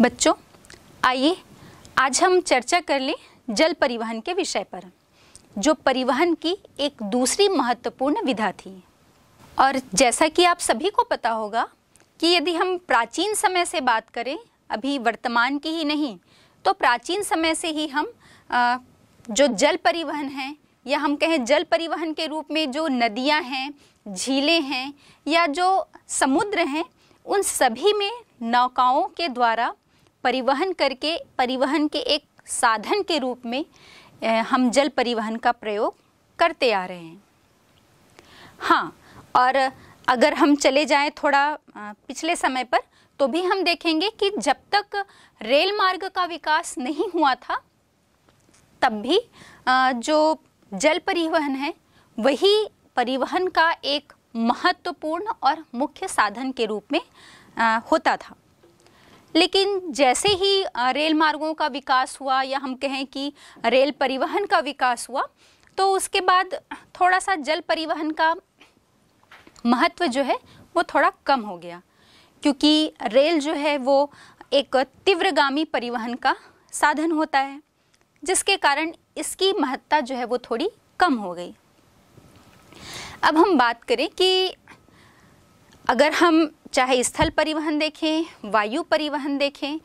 बच्चों आइए आज हम चर्चा कर लें जल परिवहन के विषय पर जो परिवहन की एक दूसरी महत्वपूर्ण विधा थी और जैसा कि आप सभी को पता होगा कि यदि हम प्राचीन समय से बात करें अभी वर्तमान की ही नहीं तो प्राचीन समय से ही हम आ, जो जल परिवहन है या हम कहें जल परिवहन के रूप में जो नदियां हैं झीलें हैं या जो समुद्र हैं उन सभी में नौकाओं के द्वारा परिवहन करके परिवहन के एक साधन के रूप में हम जल परिवहन का प्रयोग करते आ रहे हैं हाँ और अगर हम चले जाएं थोड़ा पिछले समय पर तो भी हम देखेंगे कि जब तक रेल मार्ग का विकास नहीं हुआ था तब भी जो जल परिवहन है वही परिवहन का एक महत्वपूर्ण और मुख्य साधन के रूप में होता था लेकिन जैसे ही रेल मार्गों का विकास हुआ या हम कहें कि रेल परिवहन का विकास हुआ तो उसके बाद थोड़ा सा जल परिवहन का महत्व जो है वो थोड़ा कम हो गया क्योंकि रेल जो है वो एक तीव्रगामी परिवहन का साधन होता है जिसके कारण इसकी महत्ता जो है वो थोड़ी कम हो गई अब हम बात करें कि अगर हम चाहे स्थल परिवहन देखें वायु परिवहन देखें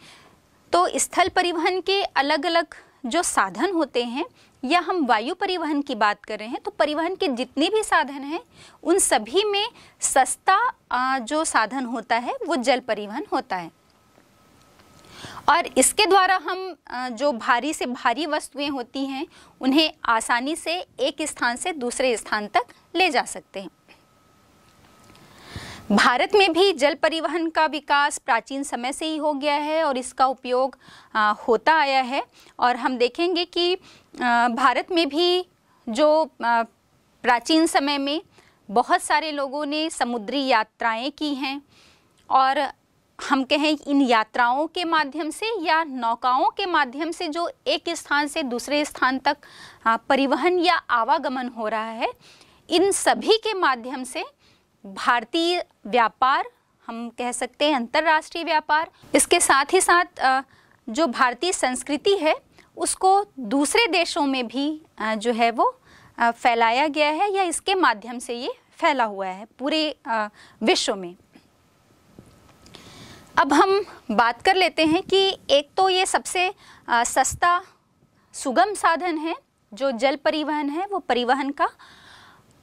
तो स्थल परिवहन के अलग अलग जो साधन होते हैं या हम वायु परिवहन की बात कर रहे हैं तो परिवहन के जितने भी साधन हैं उन सभी में सस्ता जो साधन होता है वो जल परिवहन होता है और इसके द्वारा हम जो भारी से भारी वस्तुएं होती हैं उन्हें आसानी से एक स्थान से दूसरे स्थान तक ले जा सकते हैं भारत में भी जल परिवहन का विकास प्राचीन समय से ही हो गया है और इसका उपयोग होता आया है और हम देखेंगे कि भारत में भी जो प्राचीन समय में बहुत सारे लोगों ने समुद्री यात्राएं की हैं और हम कहें इन यात्राओं के माध्यम से या नौकाओं के माध्यम से जो एक स्थान से दूसरे स्थान तक परिवहन या आवागमन हो रहा है इन सभी के माध्यम से भारतीय व्यापार हम कह सकते हैं अंतर्राष्ट्रीय व्यापार इसके साथ ही साथ जो भारतीय संस्कृति है उसको दूसरे देशों में भी जो है वो फैलाया गया है या इसके माध्यम से ये फैला हुआ है पूरे विश्व में अब हम बात कर लेते हैं कि एक तो ये सबसे सस्ता सुगम साधन है जो जल परिवहन है वो परिवहन का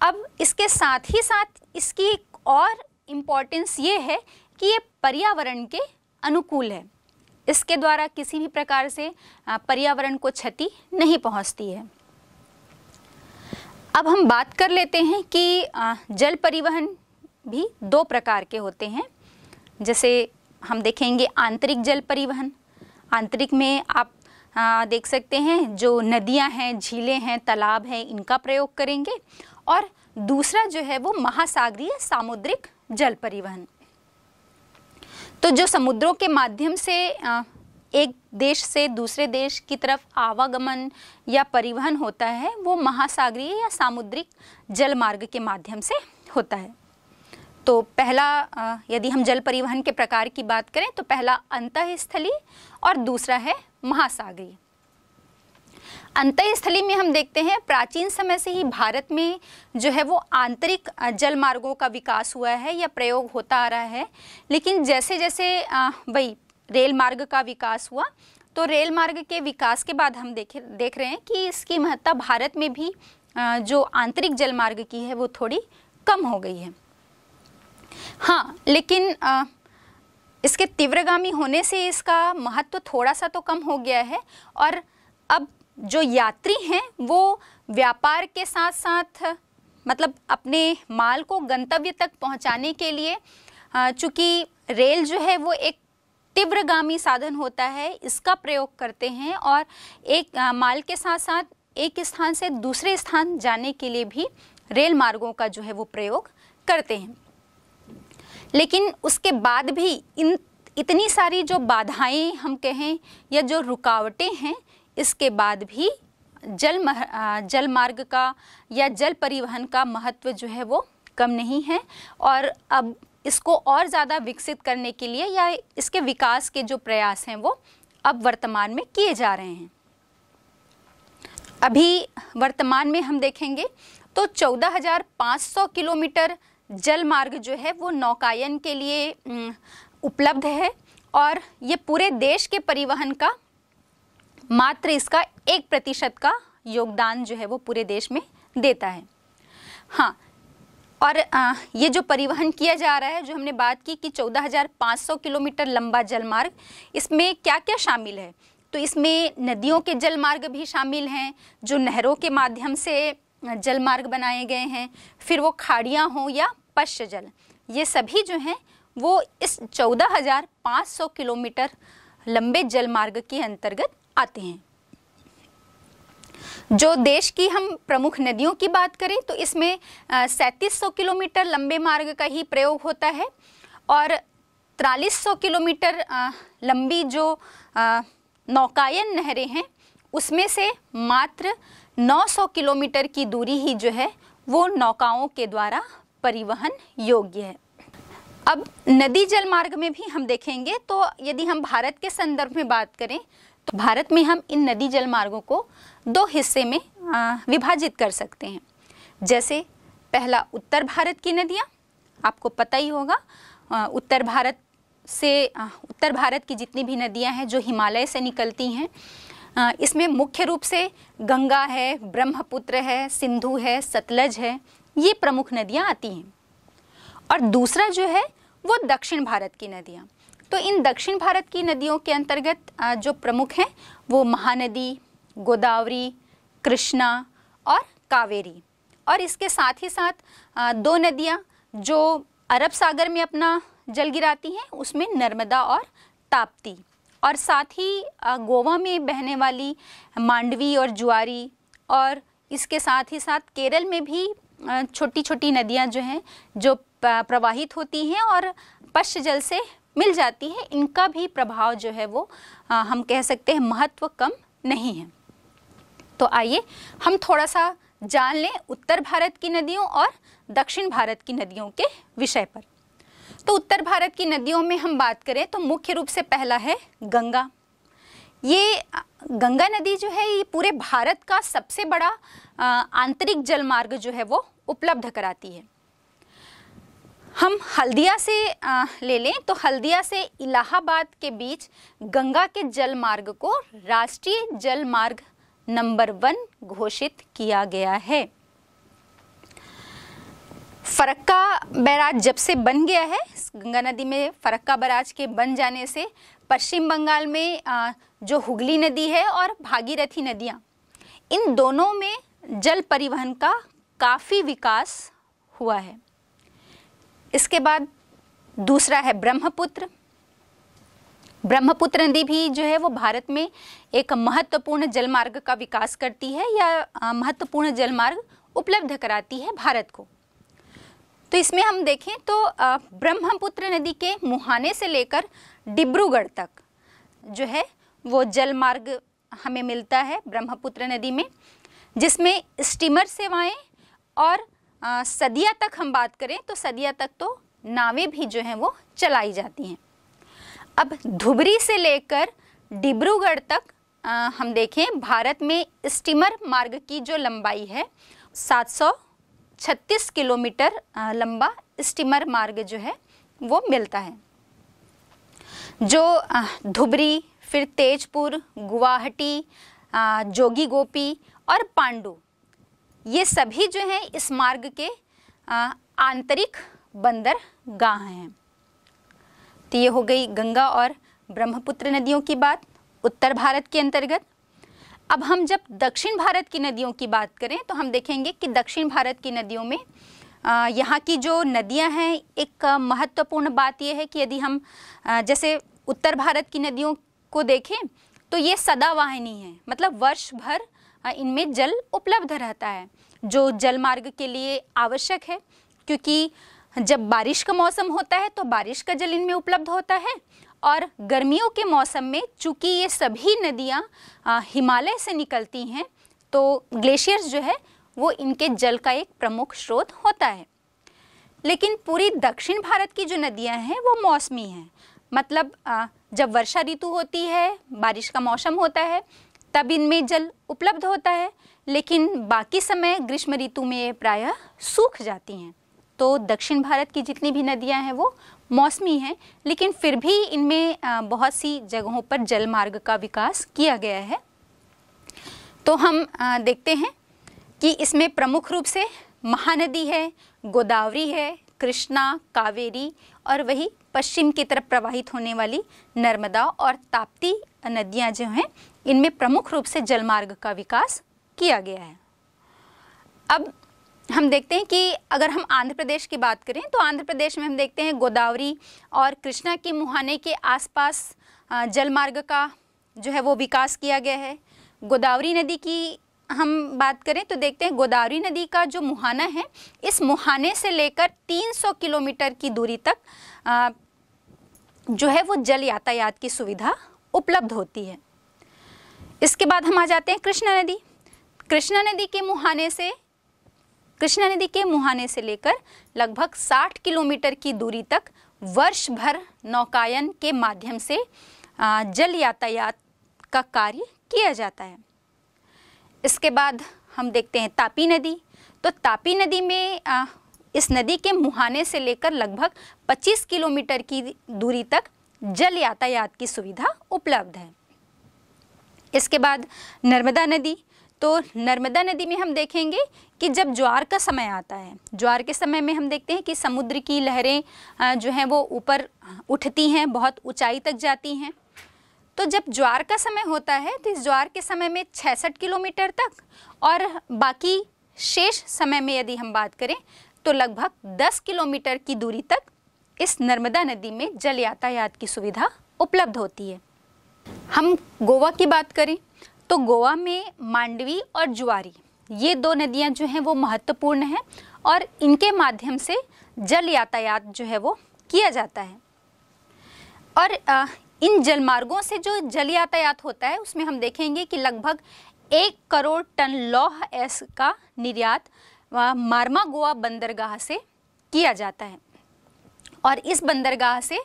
अब इसके साथ ही साथ इसकी एक और इम्पॉर्टेंस ये है कि ये पर्यावरण के अनुकूल है इसके द्वारा किसी भी प्रकार से पर्यावरण को क्षति नहीं पहुंचती है अब हम बात कर लेते हैं कि जल परिवहन भी दो प्रकार के होते हैं जैसे हम देखेंगे आंतरिक जल परिवहन आंतरिक में आप देख सकते हैं जो नदियां हैं झीलें हैं तालाब हैं इनका प्रयोग करेंगे और दूसरा जो है वो महासागरीय सामुद्रिक जल परिवहन तो जो समुद्रों के माध्यम से एक देश से दूसरे देश की तरफ आवागमन या परिवहन होता है वो महासागरीय या सामुद्रिक जल मार्ग के माध्यम से होता है तो पहला यदि हम जल परिवहन के प्रकार की बात करें तो पहला अंतस्थली और दूसरा है महासागरीय स्थली में हम देखते हैं प्राचीन समय से ही भारत में जो है वो आंतरिक जल मार्गों का विकास हुआ है या प्रयोग होता आ रहा है लेकिन जैसे जैसे वही रेल मार्ग का विकास हुआ तो रेल मार्ग के विकास के बाद हम देखे देख रहे हैं कि इसकी महत्ता भारत में भी जो आंतरिक जल मार्ग की है वो थोड़ी कम हो गई है हाँ लेकिन आ, इसके तीव्रगामी होने से इसका महत्व तो थोड़ा सा तो कम हो गया है और अब जो यात्री हैं वो व्यापार के साथ साथ मतलब अपने माल को गंतव्य तक पहुंचाने के लिए चूँकि रेल जो है वो एक तीव्रगामी साधन होता है इसका प्रयोग करते हैं और एक माल के साथ साथ एक स्थान से दूसरे स्थान जाने के लिए भी रेल मार्गों का जो है वो प्रयोग करते हैं लेकिन उसके बाद भी इन इतनी सारी जो बाधाएं हम कहें या जो रुकावटें हैं इसके बाद भी जल मह, जल मार्ग का या जल परिवहन का महत्व जो है वो कम नहीं है और अब इसको और ज़्यादा विकसित करने के लिए या इसके विकास के जो प्रयास हैं वो अब वर्तमान में किए जा रहे हैं अभी वर्तमान में हम देखेंगे तो 14,500 किलोमीटर जल मार्ग जो है वो नौकायन के लिए उपलब्ध है और ये पूरे देश के परिवहन का मात्र इसका एक प्रतिशत का योगदान जो है वो पूरे देश में देता है हाँ और आ, ये जो परिवहन किया जा रहा है जो हमने बात की कि 14,500 किलोमीटर लंबा जलमार्ग इसमें क्या क्या शामिल है तो इसमें नदियों के जलमार्ग भी शामिल हैं जो नहरों के माध्यम से जलमार्ग बनाए गए हैं फिर वो खाड़ियाँ हों या पश्च जल ये सभी जो हैं वो इस 14,500 किलोमीटर लंबे जलमार्ग के अंतर्गत आते हैं जो देश की हम प्रमुख नदियों की बात करें तो इसमें सैंतीस सौ किलोमीटर लंबे मार्ग का ही प्रयोग होता है और तिरालीस सौ किलोमीटर लंबी जो नौकायन नहरें हैं उसमें से मात्र 900 किलोमीटर की दूरी ही जो है वो नौकाओं के द्वारा परिवहन योग्य है अब नदी जल मार्ग में भी हम देखेंगे तो यदि हम भारत के संदर्भ में बात करें तो भारत में हम इन नदी जल मार्गों को दो हिस्से में विभाजित कर सकते हैं जैसे पहला उत्तर भारत की नदियाँ आपको पता ही होगा उत्तर भारत से उत्तर भारत की जितनी भी नदियाँ हैं जो हिमालय से निकलती हैं इसमें मुख्य रूप से गंगा है ब्रह्मपुत्र है सिंधु है सतलज है ये प्रमुख नदियाँ आती हैं और दूसरा जो है वो दक्षिण भारत की नदियाँ तो इन दक्षिण भारत की नदियों के अंतर्गत जो प्रमुख हैं वो महानदी गोदावरी कृष्णा और कावेरी और इसके साथ ही साथ दो नदियाँ जो अरब सागर में अपना जल गिराती हैं उसमें नर्मदा और ताप्ती और साथ ही गोवा में बहने वाली मांडवी और जुआरी और इसके साथ ही साथ केरल में भी छोटी छोटी नदियाँ जो हैं जो प्रवाहित होती हैं और पश्च जल से मिल जाती है इनका भी प्रभाव जो है वो आ, हम कह सकते हैं महत्व कम नहीं है तो आइए हम थोड़ा सा जान लें उत्तर भारत की नदियों और दक्षिण भारत की नदियों के विषय पर तो उत्तर भारत की नदियों में हम बात करें तो मुख्य रूप से पहला है गंगा ये गंगा नदी जो है ये पूरे भारत का सबसे बड़ा आंतरिक जलमार्ग जो है वो उपलब्ध कराती है हम हल्दिया से ले लें तो हल्दिया से इलाहाबाद के बीच गंगा के जल मार्ग को राष्ट्रीय जल मार्ग नंबर वन घोषित किया गया है फरक्का बैराज जब से बन गया है गंगा नदी में फरक्का बैराज के बन जाने से पश्चिम बंगाल में जो हुगली नदी है और भागीरथी नदियाँ इन दोनों में जल परिवहन का काफ़ी विकास हुआ है इसके बाद दूसरा है ब्रह्मपुत्र ब्रह्मपुत्र नदी भी जो है वो भारत में एक महत्वपूर्ण जलमार्ग का विकास करती है या महत्वपूर्ण जलमार्ग उपलब्ध कराती है भारत को तो इसमें हम देखें तो ब्रह्मपुत्र नदी के मुहाने से लेकर डिब्रूगढ़ तक जो है वो जलमार्ग हमें मिलता है ब्रह्मपुत्र नदी में जिसमें स्टीमर सेवाएं और सदिया तक हम बात करें तो सदिया तक तो नावें भी जो हैं वो चलाई जाती हैं अब धुबरी से लेकर डिब्रूगढ़ तक आ, हम देखें भारत में स्टीमर मार्ग की जो लंबाई है 736 किलोमीटर लंबा स्टीमर मार्ग जो है वो मिलता है जो धुबरी फिर तेजपुर गुवाहाटी जोगी गोपी और पांडू ये सभी जो हैं इस मार्ग के आंतरिक बंदरगाह हैं तो ये हो गई गंगा और ब्रह्मपुत्र नदियों की बात उत्तर भारत के अंतर्गत अब हम जब दक्षिण भारत की नदियों की बात करें तो हम देखेंगे कि दक्षिण भारत की नदियों में यहाँ की जो नदियाँ हैं एक महत्वपूर्ण बात यह है कि यदि हम जैसे उत्तर भारत की नदियों को देखें तो ये सदावाहिनी है मतलब वर्ष भर इनमें जल उपलब्ध रहता है जो जल मार्ग के लिए आवश्यक है क्योंकि जब बारिश का मौसम होता है तो बारिश का जल इनमें उपलब्ध होता है और गर्मियों के मौसम में चूँकि ये सभी नदियाँ हिमालय से निकलती हैं तो ग्लेशियर्स जो है वो इनके जल का एक प्रमुख स्रोत होता है लेकिन पूरी दक्षिण भारत की जो नदियाँ हैं वो मौसमी हैं मतलब जब वर्षा ऋतु होती है बारिश का मौसम होता है तब इनमें जल उपलब्ध होता है लेकिन बाकी समय ग्रीष्म ऋतु में ये प्रायः सूख जाती हैं तो दक्षिण भारत की जितनी भी नदियां हैं वो मौसमी हैं लेकिन फिर भी इनमें बहुत सी जगहों पर जल मार्ग का विकास किया गया है तो हम देखते हैं कि इसमें प्रमुख रूप से महानदी है गोदावरी है कृष्णा कावेरी और वही पश्चिम की तरफ प्रवाहित होने वाली नर्मदा और ताप्ती नदियां जो हैं इनमें प्रमुख रूप से जलमार्ग का विकास किया गया है अब हम देखते हैं कि अगर हम आंध्र प्रदेश की बात करें तो आंध्र प्रदेश में हम देखते हैं गोदावरी और कृष्णा की मुहाने के आसपास जलमार्ग का जो है वो विकास किया गया है गोदावरी नदी की हम बात करें तो देखते हैं गोदावरी नदी का जो मुहाना है इस मुहाने से लेकर 300 किलोमीटर की दूरी तक जो है वो जल यातायात की सुविधा उपलब्ध होती है इसके बाद हम आ जाते हैं कृष्णा नदी कृष्णा नदी के मुहाने से कृष्णा नदी के मुहाने से लेकर लगभग 60 किलोमीटर की दूरी तक वर्ष भर नौकायन के माध्यम से जल यातायात का कार्य किया जाता है इसके बाद हम देखते हैं तापी नदी तो तापी नदी में इस नदी के मुहाने से लेकर लगभग 25 किलोमीटर की दूरी तक जल यातायात की सुविधा उपलब्ध है इसके बाद नर्मदा नदी तो नर्मदा नदी में हम देखेंगे कि जब ज्वार का समय आता है ज्वार के समय में हम देखते हैं कि समुद्र की लहरें जो हैं वो ऊपर उठती हैं बहुत ऊंचाई तक जाती हैं तो जब ज्वार का समय होता है तो इस ज्वार के समय में छसठ किलोमीटर तक और बाकी शेष समय में यदि हम बात करें तो लगभग 10 किलोमीटर की दूरी तक इस नर्मदा नदी में जल यातायात की सुविधा उपलब्ध होती है हम गोवा की बात करें तो गोवा में मांडवी और जुआरी ये दो नदियां जो हैं वो महत्वपूर्ण हैं और इनके माध्यम से जल यातायात जो है वो किया जाता है और इन जलमार्गों से जो जल यातायात होता है उसमें हम देखेंगे कि लगभग एक करोड़ टन लौह एस का निर्यात मारमा गोवा बंदरगाह से किया जाता है और इस बंदरगाह से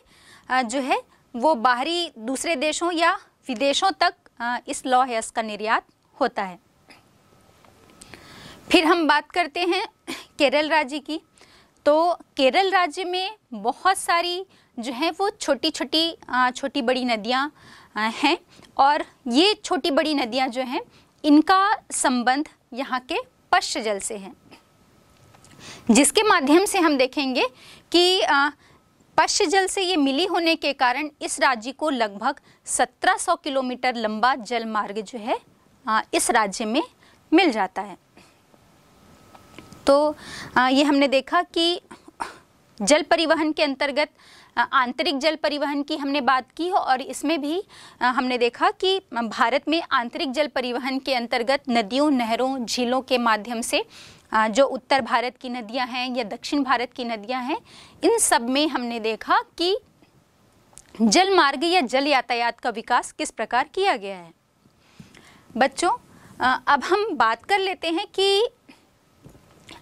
जो है वो बाहरी दूसरे देशों या विदेशों तक इस लॉ हेयर्स का निर्यात होता है फिर हम बात करते हैं केरल राज्य की तो केरल राज्य में बहुत सारी जो है वो छोटी छोटी छोटी बड़ी नदियाँ हैं और ये छोटी बड़ी नदियाँ जो हैं इनका संबंध यहाँ के पश्च जल से है जिसके माध्यम से हम देखेंगे कि पश्च जल से ये मिली होने के कारण इस राज्य को लगभग 1700 किलोमीटर लंबा जल मार्ग जो है इस राज्य में मिल जाता है तो ये हमने देखा कि जल परिवहन के अंतर्गत आंतरिक जल परिवहन की हमने बात की हो और इसमें भी हमने देखा कि भारत में आंतरिक जल परिवहन के अंतर्गत नदियों नहरों झीलों के माध्यम से जो उत्तर भारत की नदियां हैं या दक्षिण भारत की नदियां हैं इन सब में हमने देखा कि जल मार्ग या जल यातायात का विकास किस प्रकार किया गया है बच्चों अब हम बात कर लेते हैं कि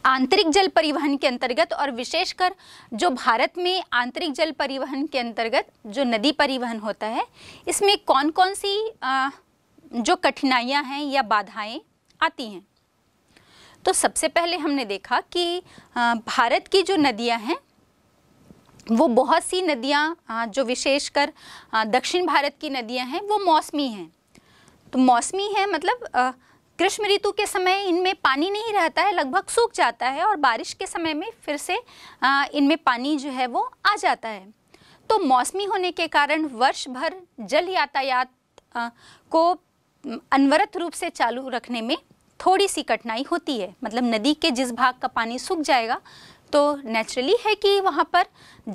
आंतरिक जल परिवहन के अंतर्गत और विशेषकर जो भारत में आंतरिक जल परिवहन के अंतर्गत जो नदी परिवहन होता है इसमें कौन कौन सी जो कठिनाइयां हैं या बाधाएं आती हैं तो सबसे पहले हमने देखा कि भारत की जो नदियां हैं वो बहुत सी नदियां जो विशेषकर दक्षिण भारत की नदियां हैं वो मौसमी हैं तो मौसमी है मतलब ग्रीष्म ऋतु के समय इनमें पानी नहीं रहता है लगभग सूख जाता है और बारिश के समय में फिर से इनमें पानी जो है वो आ जाता है तो मौसमी होने के कारण वर्ष भर जल यातायात को अनवरत रूप से चालू रखने में थोड़ी सी कठिनाई होती है मतलब नदी के जिस भाग का पानी सूख जाएगा तो नेचुरली है कि वहाँ पर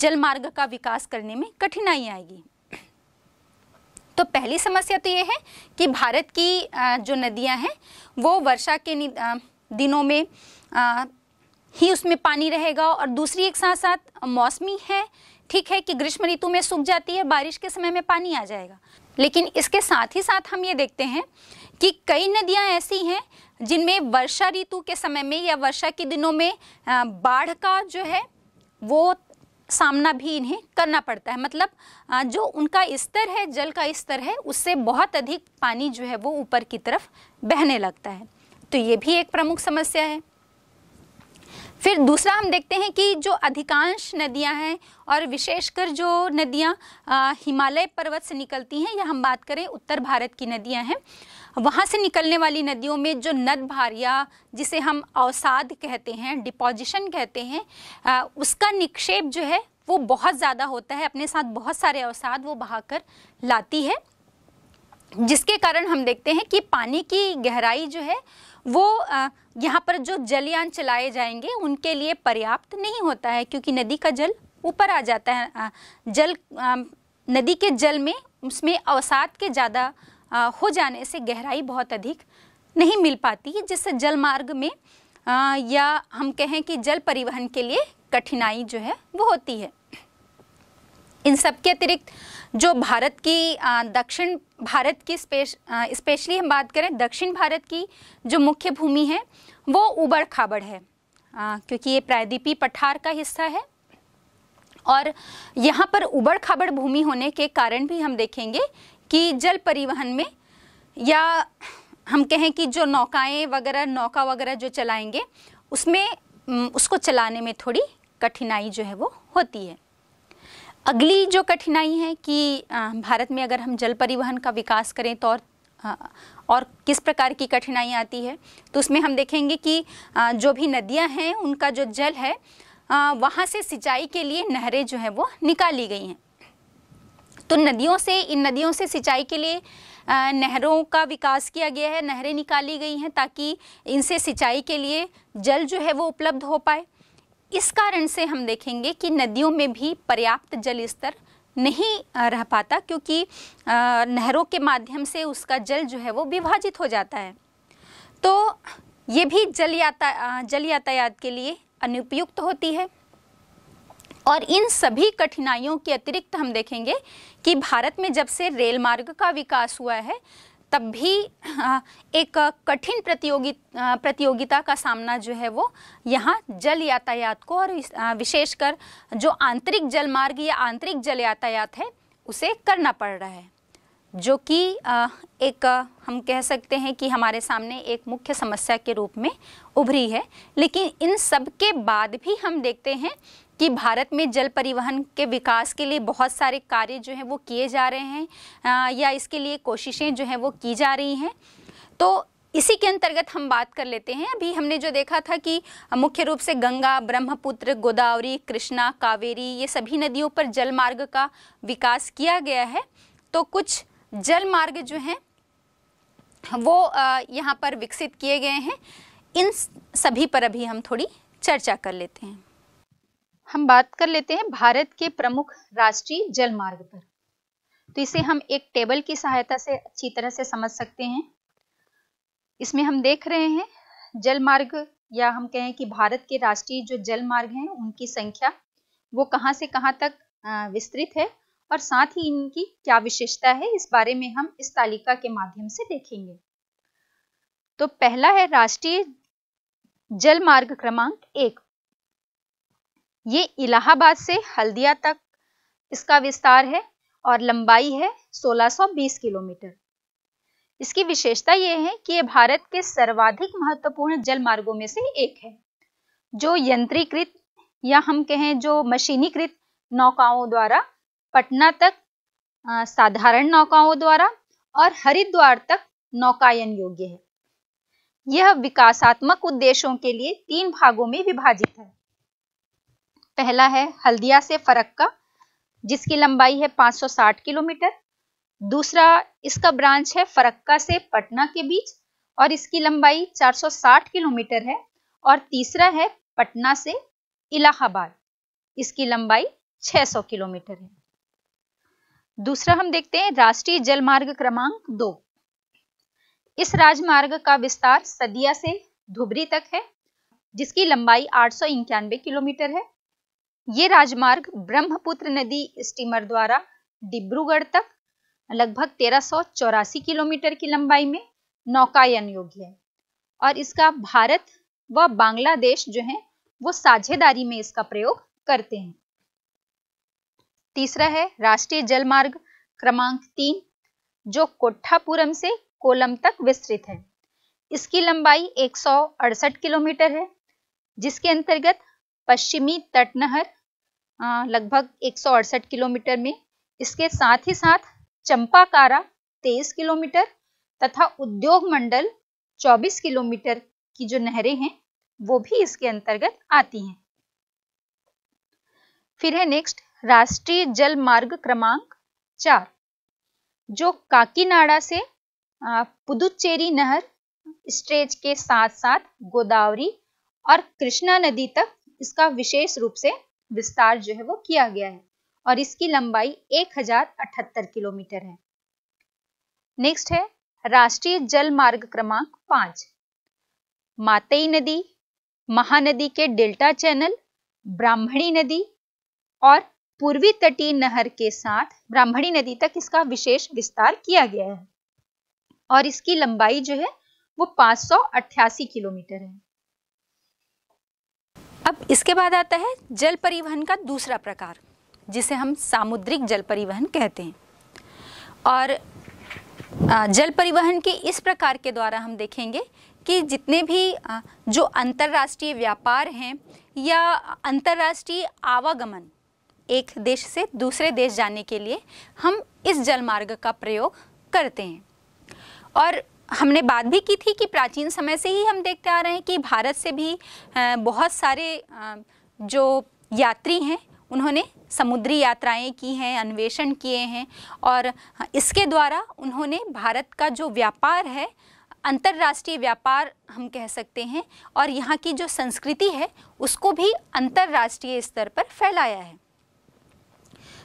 जल मार्ग का विकास करने में कठिनाई आएगी तो पहली समस्या तो ये है कि भारत की जो नदियाँ हैं वो वर्षा के दिनों में ही उसमें पानी रहेगा और दूसरी एक साथ साथ मौसमी है ठीक है कि ग्रीष्म ऋतु में सूख जाती है बारिश के समय में पानी आ जाएगा लेकिन इसके साथ ही साथ हम ये देखते हैं कि कई नदियाँ ऐसी हैं जिनमें वर्षा ऋतु के समय में या वर्षा के दिनों में बाढ़ का जो है वो सामना भी इन्हें करना पड़ता है मतलब जो उनका स्तर है जल का स्तर है उससे बहुत अधिक पानी जो है वो ऊपर की तरफ बहने लगता है तो ये भी एक प्रमुख समस्या है फिर दूसरा हम देखते हैं कि जो अधिकांश नदियां हैं और विशेषकर जो नदियां हिमालय पर्वत से निकलती हैं या हम बात करें उत्तर भारत की नदियां हैं वहाँ से निकलने वाली नदियों में जो नद भारिया जिसे हम अवसाद कहते हैं डिपोजिशन कहते हैं उसका निक्षेप जो है वो बहुत ज़्यादा होता है अपने साथ बहुत सारे अवसाद वो बहाकर लाती है जिसके कारण हम देखते हैं कि पानी की गहराई जो है वो यहाँ पर जो जलयान चलाए जाएंगे उनके लिए पर्याप्त नहीं होता है क्योंकि नदी का जल ऊपर आ जाता है जल नदी के जल में उसमें अवसाद के ज़्यादा हो जाने से गहराई बहुत अधिक नहीं मिल पाती जिससे जल मार्ग में आ, या हम कहें कि जल परिवहन के लिए कठिनाई जो है वो होती है इन सब के अतिरिक्त जो भारत की दक्षिण भारत की स्पेश स्पेशली हम बात करें दक्षिण भारत की जो मुख्य भूमि है वो उबड़ खाबड़ है आ, क्योंकि ये प्रायद्वीपी पठार का हिस्सा है और यहाँ पर उबड़ खाबड़ भूमि होने के कारण भी हम देखेंगे कि जल परिवहन में या हम कहें कि जो नौकाएं वगैरह नौका वगैरह जो चलाएंगे उसमें उसको चलाने में थोड़ी कठिनाई जो है वो होती है अगली जो कठिनाई है कि भारत में अगर हम जल परिवहन का विकास करें तो और और किस प्रकार की कठिनाई आती है तो उसमें हम देखेंगे कि जो भी नदियां हैं उनका जो जल है वहाँ से सिंचाई के लिए नहरें जो है वो निकाली गई हैं तो नदियों से इन नदियों से सिंचाई के लिए नहरों का विकास किया गया है नहरें निकाली गई हैं ताकि इनसे सिंचाई के लिए जल जो है वो उपलब्ध हो पाए इस कारण से हम देखेंगे कि नदियों में भी पर्याप्त जल स्तर नहीं रह पाता क्योंकि नहरों के माध्यम से उसका जल जो है वो विभाजित हो जाता है तो ये भी जल याता जल यातायात के लिए अनुपयुक्त होती है और इन सभी कठिनाइयों के अतिरिक्त हम देखेंगे कि भारत में जब से रेल मार्ग का विकास हुआ है तब भी हाँ, एक कठिन प्रतियोगित प्रतियोगिता का सामना जो है वो यहाँ जल यातायात को और विशेषकर जो आंतरिक जल मार्ग या आंतरिक जल यातायात है उसे करना पड़ रहा है जो कि एक हम कह सकते हैं कि हमारे सामने एक मुख्य समस्या के रूप में उभरी है लेकिन इन सब के बाद भी हम देखते हैं कि भारत में जल परिवहन के विकास के लिए बहुत सारे कार्य जो हैं वो किए जा रहे हैं आ, या इसके लिए कोशिशें जो हैं वो की जा रही हैं तो इसी के अंतर्गत हम बात कर लेते हैं अभी हमने जो देखा था कि मुख्य रूप से गंगा ब्रह्मपुत्र गोदावरी कृष्णा कावेरी ये सभी नदियों पर जल मार्ग का विकास किया गया है तो कुछ जल मार्ग जो हैं वो यहाँ पर विकसित किए गए हैं इन सभी पर अभी हम थोड़ी चर्चा कर लेते हैं हम बात कर लेते हैं भारत के प्रमुख राष्ट्रीय जल मार्ग पर तो इसे हम एक टेबल की सहायता से अच्छी तरह से समझ सकते हैं इसमें हम देख रहे हैं जल मार्ग या हम कहें कि भारत के राष्ट्रीय जो जल मार्ग हैं उनकी संख्या वो कहाँ से कहाँ तक विस्तृत है और साथ ही इनकी क्या विशेषता है इस बारे में हम इस तालिका के माध्यम से देखेंगे तो पहला है राष्ट्रीय जल मार्ग क्रमांक एक ये इलाहाबाद से हल्दिया तक इसका विस्तार है और लंबाई है 1620 किलोमीटर इसकी विशेषता यह है कि यह भारत के सर्वाधिक महत्वपूर्ण जल मार्गों में से एक है जो यंत्रीकृत या हम कहें जो मशीनीकृत नौकाओं द्वारा पटना तक साधारण नौकाओं द्वारा और हरिद्वार तक नौकायन योग्य है यह विकासात्मक उद्देश्यों के लिए तीन भागों में विभाजित है पहला है हल्दिया से फरक्का जिसकी लंबाई है 560 किलोमीटर दूसरा इसका ब्रांच है फरक्का से पटना के बीच और इसकी लंबाई 460 किलोमीटर है और तीसरा है पटना से इलाहाबाद इसकी लंबाई 600 किलोमीटर है दूसरा हम देखते हैं राष्ट्रीय जलमार्ग क्रमांक दो इस राजमार्ग का विस्तार सदिया से धुबरी तक है जिसकी लंबाई आठ किलोमीटर है ये राजमार्ग ब्रह्मपुत्र नदी स्टीमर द्वारा डिब्रूगढ़ तक लगभग तेरह किलोमीटर की लंबाई में नौकायन योग्य है और इसका भारत व बांग्लादेश जो है वो साझेदारी में इसका प्रयोग करते हैं तीसरा है राष्ट्रीय जलमार्ग क्रमांक तीन जो कोठापुरम से कोलम तक विस्तृत है इसकी लंबाई एक किलोमीटर है जिसके अंतर्गत पश्चिमी तट नहर लगभग एक किलोमीटर में इसके साथ ही साथ चंपाकारा 23 किलोमीटर तथा उद्योग मंडल 24 किलोमीटर की जो नहरें हैं वो भी इसके अंतर्गत आती हैं फिर है नेक्स्ट राष्ट्रीय जल मार्ग क्रमांक चार जो काकीनाडा से पुदुचेरी नहर स्ट्रेच के साथ साथ गोदावरी और कृष्णा नदी तक इसका विशेष रूप से विस्तार जो है वो किया गया है और इसकी लंबाई एक किलोमीटर है नेक्स्ट है राष्ट्रीय जल मार्ग क्रमांक पांच मातई नदी महानदी के डेल्टा चैनल ब्राह्मणी नदी और पूर्वी तटीय नहर के साथ ब्राह्मणी नदी तक इसका विशेष विस्तार किया गया है और इसकी लंबाई जो है वो पांच किलोमीटर है अब इसके बाद आता है जल परिवहन का दूसरा प्रकार जिसे हम सामुद्रिक जल परिवहन कहते हैं और जल परिवहन के इस प्रकार के द्वारा हम देखेंगे कि जितने भी जो अंतर्राष्ट्रीय व्यापार हैं या अंतर्राष्ट्रीय आवागमन एक देश से दूसरे देश जाने के लिए हम इस जल मार्ग का प्रयोग करते हैं और हमने बात भी की थी कि प्राचीन समय से ही हम देखते आ रहे हैं कि भारत से भी बहुत सारे जो यात्री हैं उन्होंने समुद्री यात्राएं की हैं अन्वेषण किए हैं और इसके द्वारा उन्होंने भारत का जो व्यापार है अंतर्राष्ट्रीय व्यापार हम कह सकते हैं और यहाँ की जो संस्कृति है उसको भी अंतर्राष्ट्रीय स्तर पर फैलाया है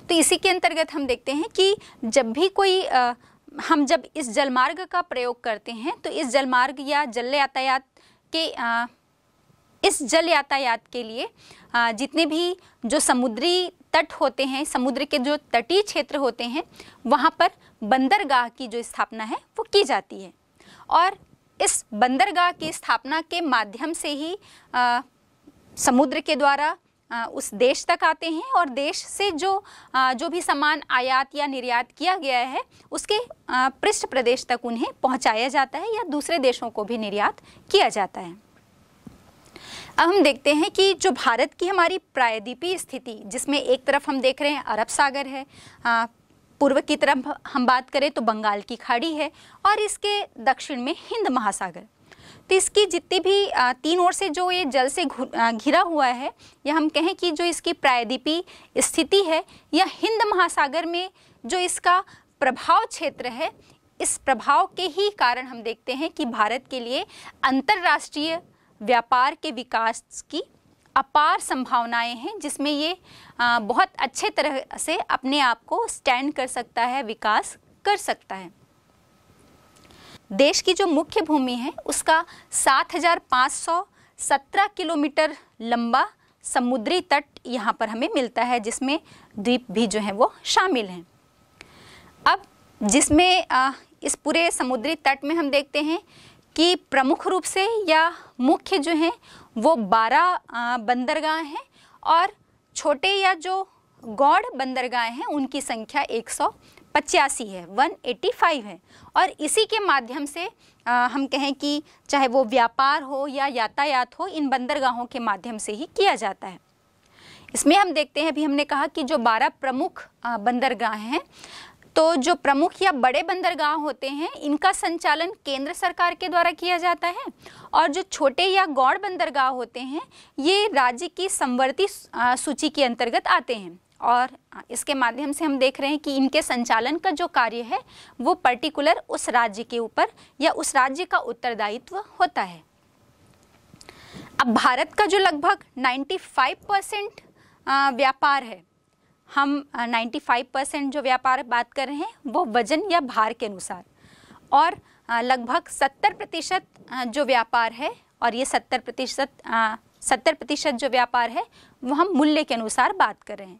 तो इसी के अंतर्गत हम देखते हैं कि जब भी कोई आ, हम जब इस जलमार्ग का प्रयोग करते हैं तो इस जलमार्ग या जल यातायात के आ, इस जल यातायात के लिए आ, जितने भी जो समुद्री तट होते हैं समुद्र के जो तटीय क्षेत्र होते हैं वहाँ पर बंदरगाह की जो स्थापना है वो की जाती है और इस बंदरगाह की स्थापना के माध्यम से ही आ, समुद्र के द्वारा उस देश तक आते हैं और देश से जो जो भी सामान आयात या निर्यात किया गया है उसके पृष्ठ प्रदेश तक उन्हें पहुंचाया जाता है या दूसरे देशों को भी निर्यात किया जाता है अब हम देखते हैं कि जो भारत की हमारी प्रायद्वीपीय स्थिति जिसमें एक तरफ हम देख रहे हैं अरब सागर है पूर्व की तरफ हम बात करें तो बंगाल की खाड़ी है और इसके दक्षिण में हिंद महासागर तो इसकी जितनी भी तीन ओर से जो ये जल से घिरा हुआ है या हम कहें कि जो इसकी प्रायद्वीपी स्थिति है या हिंद महासागर में जो इसका प्रभाव क्षेत्र है इस प्रभाव के ही कारण हम देखते हैं कि भारत के लिए अंतर्राष्ट्रीय व्यापार के विकास की अपार संभावनाएं हैं जिसमें ये बहुत अच्छे तरह से अपने आप को स्टैंड कर सकता है विकास कर सकता है देश की जो मुख्य भूमि है उसका 7,517 किलोमीटर लंबा समुद्री तट यहाँ पर हमें मिलता है जिसमें द्वीप भी जो है वो शामिल हैं अब जिसमें इस पूरे समुद्री तट में हम देखते हैं कि प्रमुख रूप से या मुख्य जो हैं वो 12 बंदरगाह हैं और छोटे या जो गौड़ बंदरगाह हैं उनकी संख्या पचासी है 185 है और इसी के माध्यम से आ, हम कहें कि चाहे वो व्यापार हो या यातायात हो इन बंदरगाहों के माध्यम से ही किया जाता है इसमें हम देखते हैं अभी हमने कहा कि जो 12 प्रमुख बंदरगाह हैं तो जो प्रमुख या बड़े बंदरगाह होते हैं इनका संचालन केंद्र सरकार के द्वारा किया जाता है और जो छोटे या गौड़ बंदरगाह होते हैं ये राज्य की संवर्ती सूची के अंतर्गत आते हैं और इसके माध्यम से हम देख रहे हैं कि इनके संचालन का जो कार्य है वो पर्टिकुलर उस राज्य के ऊपर या उस राज्य का उत्तरदायित्व होता है अब भारत का जो लगभग 95 परसेंट व्यापार है हम 95 परसेंट जो व्यापार बात कर रहे हैं वो वजन या भार के अनुसार और लगभग 70 प्रतिशत जो व्यापार है और ये 70 प्रतिशत सत्तर प्रतिशत जो व्यापार है वो हम मूल्य के अनुसार बात कर रहे हैं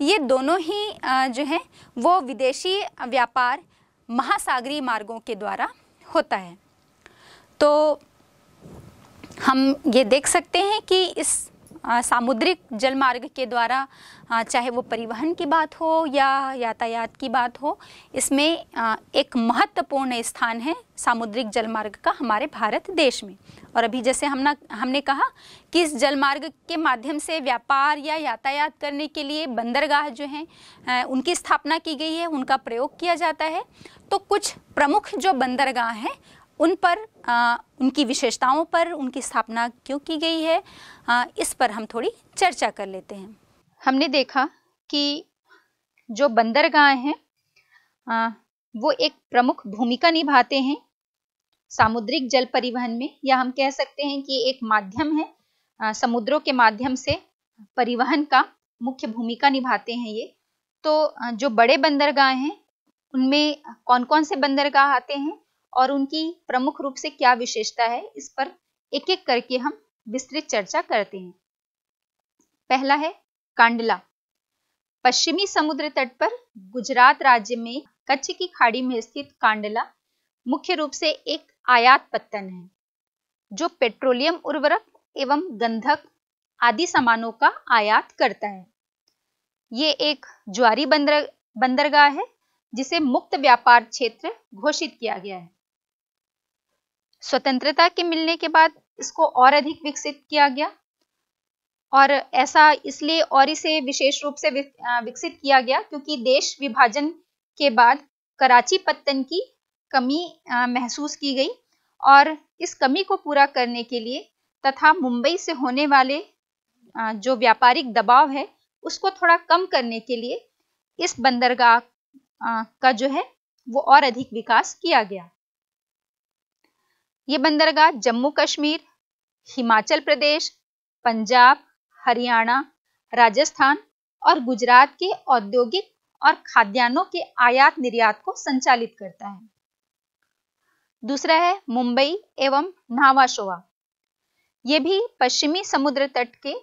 ये दोनों ही जो है वो विदेशी व्यापार महासागरीय मार्गों के द्वारा होता है तो हम ये देख सकते हैं कि इस सामुद्रिक जलमार्ग के द्वारा चाहे वो परिवहन की बात हो या यातायात की बात हो इसमें एक महत्वपूर्ण स्थान है सामुद्रिक जलमार्ग का हमारे भारत देश में और अभी जैसे हमने हमने कहा कि इस जलमार्ग के माध्यम से व्यापार या यातायात करने के लिए बंदरगाह जो हैं उनकी स्थापना की गई है उनका प्रयोग किया जाता है तो कुछ प्रमुख जो बंदरगाह हैं उन पर आ, उनकी विशेषताओं पर उनकी स्थापना क्यों की गई है हाँ, इस पर हम थोड़ी चर्चा कर लेते हैं हमने देखा कि जो बंदरगाह हैं वो एक प्रमुख भूमिका निभाते हैं सामुद्रिक जल परिवहन में या हम कह सकते हैं कि एक माध्यम है आ, समुद्रों के माध्यम से परिवहन का मुख्य भूमिका निभाते हैं ये तो जो बड़े बंदरगाह हैं उनमें कौन कौन से बंदरगाह आते हैं और उनकी प्रमुख रूप से क्या विशेषता है इस पर एक एक करके हम विस्तृत चर्चा करते हैं पहला है कांडला पश्चिमी समुद्र तट पर गुजरात राज्य में कच्छ की खाड़ी में स्थित कांडला मुख्य रूप से एक आयात पत्तन है जो पेट्रोलियम उर्वरक एवं गंधक आदि सामानों का आयात करता है ये एक ज्वारी बंदर बंदरगाह है जिसे मुक्त व्यापार क्षेत्र घोषित किया गया है स्वतंत्रता के मिलने के बाद इसको और अधिक विकसित किया गया और ऐसा इसलिए और इसे विशेष रूप से विकसित किया गया क्योंकि देश विभाजन के बाद कराची पत्तन की कमी महसूस की गई और इस कमी को पूरा करने के लिए तथा मुंबई से होने वाले जो व्यापारिक दबाव है उसको थोड़ा कम करने के लिए इस बंदरगाह का जो है वो और अधिक विकास किया गया ये बंदरगाह जम्मू कश्मीर हिमाचल प्रदेश पंजाब हरियाणा राजस्थान और गुजरात के औद्योगिक और खाद्यान्नों के आयात निर्यात को संचालित करता है दूसरा है मुंबई एवं नावाशोवा ये भी पश्चिमी समुद्र तट के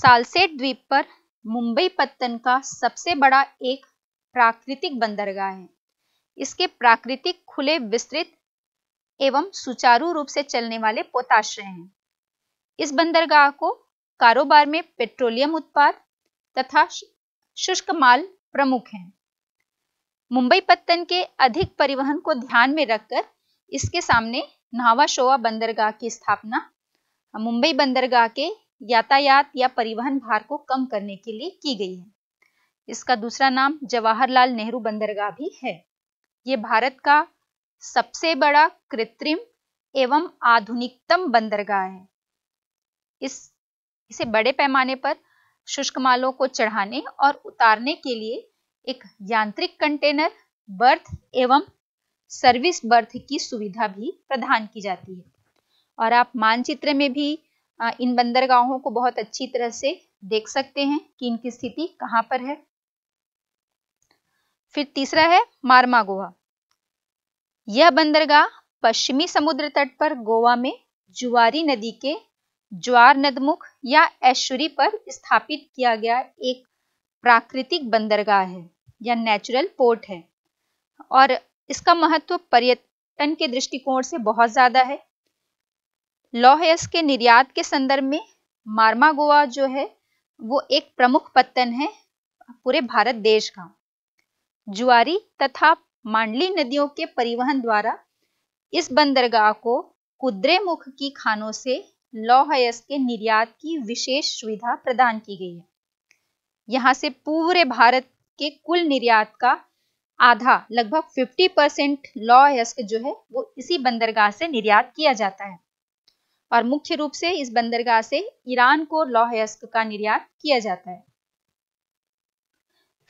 सालसेट द्वीप पर मुंबई पत्तन का सबसे बड़ा एक प्राकृतिक बंदरगाह है इसके प्राकृतिक खुले विस्तृत एवं सुचारू रूप से चलने वाले पोताश्रय हैं इस बंदरगाह को कारोबार में पेट्रोलियम उत्पाद तथा शुष्क माल प्रमुख हैं मुंबई पत्तन के अधिक परिवहन को ध्यान में रखकर इसके सामने नावा शोवा बंदरगाह की स्थापना मुंबई बंदरगाह के यातायात या परिवहन भार को कम करने के लिए की गई है इसका दूसरा नाम जवाहरलाल नेहरू बंदरगाह भी है ये भारत का सबसे बड़ा कृत्रिम एवं आधुनिकतम बंदरगाह है इस इसे बड़े पैमाने पर शुष्क मालों को चढ़ाने और उतारने के लिए एक यांत्रिक कंटेनर बर्थ एवं सर्विस बर्थ की सुविधा भी प्रदान की जाती है और आप मानचित्र में भी इन बंदरगाहों को बहुत अच्छी तरह से देख सकते हैं कि इनकी स्थिति कहाँ पर है फिर तीसरा है मारमा गोवा यह बंदरगाह पश्चिमी समुद्र तट पर गोवा में जुआरी नदी के ज्वार नदमुख या ऐश्वरी पर स्थापित किया गया एक प्राकृतिक बंदरगाह है या नेचुरल पोर्ट है और इसका महत्व पर्यटन के दृष्टिकोण से बहुत ज़्यादा है लौहयस के निर्यात के संदर्भ में मार्मा गोवा जो है वो एक प्रमुख पत्तन है पूरे भारत देश का जुआरी तथा मांडली नदियों के परिवहन द्वारा इस बंदरगाह को कुद्रेमुख की खानों से लौहयस के निर्यात की विशेष सुविधा प्रदान की गई है यहाँ से पूरे भारत के कुल निर्यात का आधा लगभग 50 परसेंट लौहयस्क जो है वो इसी बंदरगाह से निर्यात किया जाता है और मुख्य रूप से इस बंदरगाह से ईरान को लौहयस्क का निर्यात किया जाता है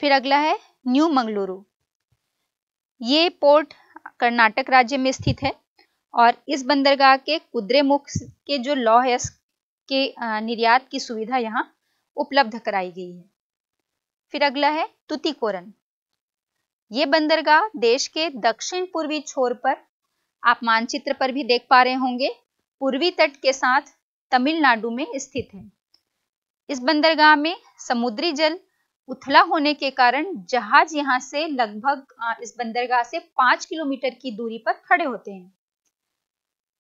फिर अगला है न्यू मंगलुरु ये पोर्ट कर्नाटक राज्य में स्थित है और इस बंदरगाह के कुद्रेमुख के जो लॉ है के निर्यात की सुविधा यहाँ उपलब्ध कराई गई है फिर अगला है तुतिकोरन ये बंदरगाह देश के दक्षिण पूर्वी छोर पर आप मानचित्र पर भी देख पा रहे होंगे पूर्वी तट के साथ तमिलनाडु में स्थित है इस बंदरगाह में समुद्री जल उथला होने के कारण जहाज यहाँ से लगभग इस बंदरगाह से पांच किलोमीटर की दूरी पर खड़े होते हैं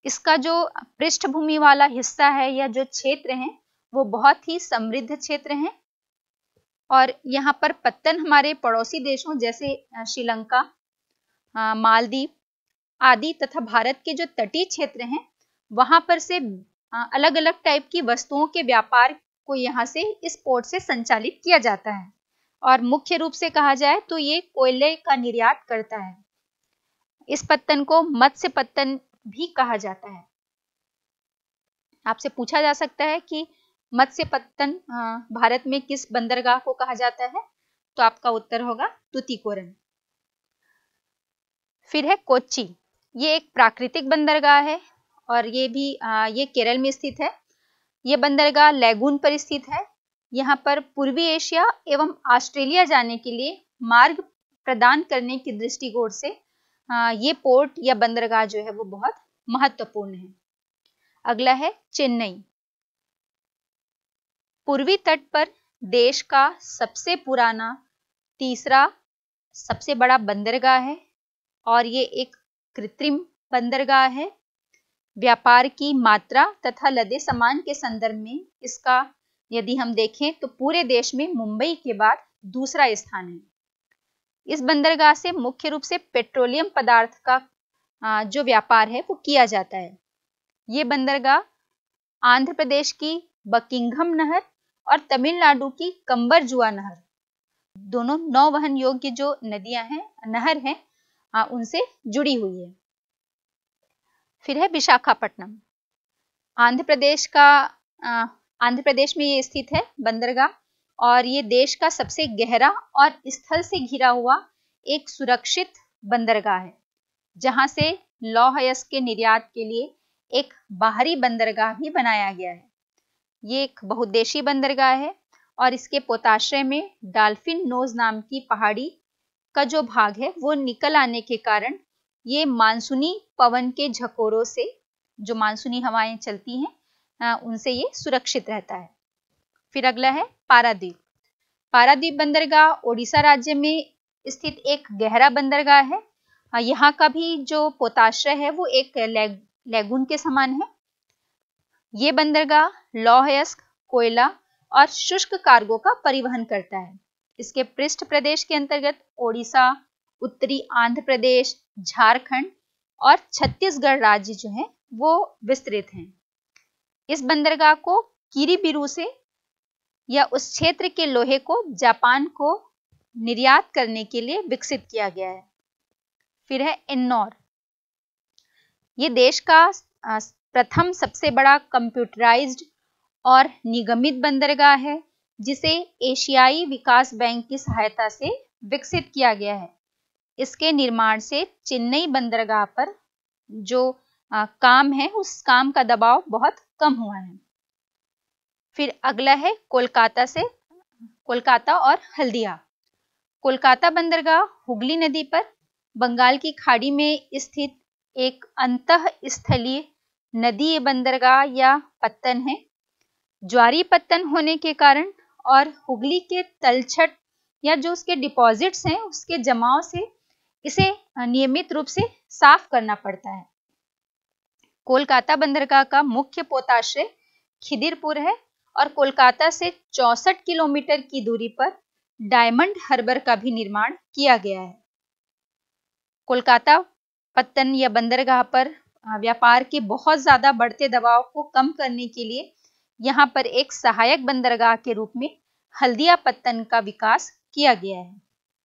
इसका जो पृष्ठभूमि वाला हिस्सा है या जो क्षेत्र है वो बहुत ही समृद्ध क्षेत्र है और यहाँ पर पत्तन हमारे पड़ोसी देशों जैसे श्रीलंका मालदीव आदि तथा भारत के जो तटीय क्षेत्र हैं वहां पर से अलग अलग टाइप की वस्तुओं के व्यापार को यहाँ से इस पोर्ट से संचालित किया जाता है और मुख्य रूप से कहा जाए तो ये कोयले का निर्यात करता है इस पत्तन को मत्स्य पत्तन भी कहा जाता है आपसे पूछा जा सकता है कि मत्स्य पत्तन भारत में किस बंदरगाह को कहा जाता है तो आपका उत्तर होगा तुतिकोरन फिर है कोच्चि ये एक प्राकृतिक बंदरगाह है और ये भी आ, ये केरल में स्थित है ये बंदरगाह लैगून पर स्थित है यहाँ पर पूर्वी एशिया एवं ऑस्ट्रेलिया जाने के लिए मार्ग प्रदान करने की दृष्टिकोण से ये पोर्ट या बंदरगाह जो है वो बहुत महत्वपूर्ण है अगला है चेन्नई पूर्वी तट पर देश का सबसे पुराना तीसरा सबसे बड़ा बंदरगाह है और ये एक कृत्रिम बंदरगाह है व्यापार की मात्रा तथा लदे सामान के संदर्भ में इसका यदि हम देखें तो पूरे देश में मुंबई के बाद दूसरा स्थान है इस बंदरगाह से मुख्य रूप से पेट्रोलियम पदार्थ का जो व्यापार है वो किया जाता है ये बंदरगाह आंध्र प्रदेश की बकिंगम नहर और तमिलनाडु की कंबर जुआ नहर दोनों नौवहन योग्य जो नदियां हैं नहर हैं उनसे जुड़ी हुई है फिर है विशाखापट्टनम आंध्र प्रदेश का आंध्र प्रदेश में ये स्थित है बंदरगाह और ये देश का सबसे गहरा और स्थल से घिरा हुआ एक सुरक्षित बंदरगाह है जहां से लौह अयस्क के निर्यात के लिए एक बाहरी बंदरगाह भी बनाया गया है ये एक बहुद्देशी बंदरगाह है और इसके पोताश्रय में डाल्फिन नोज नाम की पहाड़ी का जो भाग है वो निकल आने के कारण ये मानसूनी पवन के झकोरों से जो मानसूनी हवाएं चलती हैं उनसे ये सुरक्षित रहता है फिर अगला है पारादीप पारादीप बंदरगाह ओडिशा राज्य में स्थित एक गहरा बंदरगाह है यहाँ का भी जो पोताश्रय है वो एक लेगुन के समान है ये बंदरगाह लौहयस्क कोयला और शुष्क कार्गो का परिवहन करता है इसके पृष्ठ प्रदेश के अंतर्गत ओडिशा उत्तरी आंध्र प्रदेश झारखंड और छत्तीसगढ़ राज्य जो है वो विस्तृत हैं इस बंदरगाह को कीरीबिरू से या उस क्षेत्र के लोहे को जापान को निर्यात करने के लिए विकसित किया गया है फिर है इन्नौर ये देश का प्रथम सबसे बड़ा कंप्यूटराइज्ड और निगमित बंदरगाह है जिसे एशियाई विकास बैंक की सहायता से विकसित किया गया है इसके निर्माण से चेन्नई बंदरगाह पर जो आ, काम है उस काम का दबाव बहुत कम हुआ है फिर अगला है कोलकाता से कोलकाता और हल्दिया कोलकाता बंदरगाह हुगली नदी पर बंगाल की खाड़ी में स्थित एक अंत स्थलीय नदी बंदरगाह या पत्तन है ज्वारी पत्तन होने के कारण और हुगली के तलछट या जो उसके डिपॉजिट्स हैं उसके जमाव से इसे नियमित रूप से साफ करना पड़ता है कोलकाता बंदरगाह का मुख्य पोताश्रय खिदिरपुर है और कोलकाता से चौसठ किलोमीटर की दूरी पर डायमंड हर्बर का भी निर्माण किया गया है कोलकाता पत्तन या बंदरगाह पर व्यापार के बहुत ज्यादा बढ़ते दबाव को कम करने के लिए यहाँ पर एक सहायक बंदरगाह के रूप में हल्दिया पत्तन का विकास किया गया है